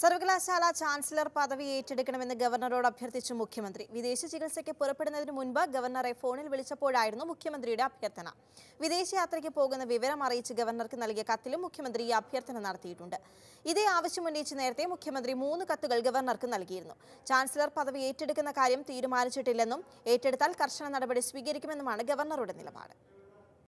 സർവകലാശാല ചാൻസലർ പദവി ഏറ്റെടുക്കണമെന്ന് ഗവർണറോട് അഭ്യർത്ഥിച്ചു മുഖ്യമന്ത്രി വിദേശ ചികിത്സയ്ക്ക് പുറപ്പെടുന്നതിന് മുൻപ് ഗവർണറെ ഫോണിൽ വിളിച്ചപ്പോഴായിരുന്നു മുഖ്യമന്ത്രിയുടെ അഭ്യർത്ഥന വിദേശയാത്രയ്ക്ക് പോകുന്ന വിവരം അറിയിച്ച് ഗവർണർക്ക് നൽകിയ കത്തിലും മുഖ്യമന്ത്രി ഈ അഭ്യർത്ഥന നടത്തിയിട്ടുണ്ട് ഇതേ ആവശ്യമുന്നയിച്ച് നേരത്തെ മുഖ്യമന്ത്രി മൂന്ന് കത്തുകൾ ഗവർണർക്ക് നൽകിയിരുന്നു ചാൻസലർ പദവി ഏറ്റെടുക്കുന്ന കാര്യം തീരുമാനിച്ചിട്ടില്ലെന്നും ഏറ്റെടുത്താൽ കർശന നടപടി സ്വീകരിക്കുമെന്നുമാണ് ഗവർണറുടെ നിലപാട്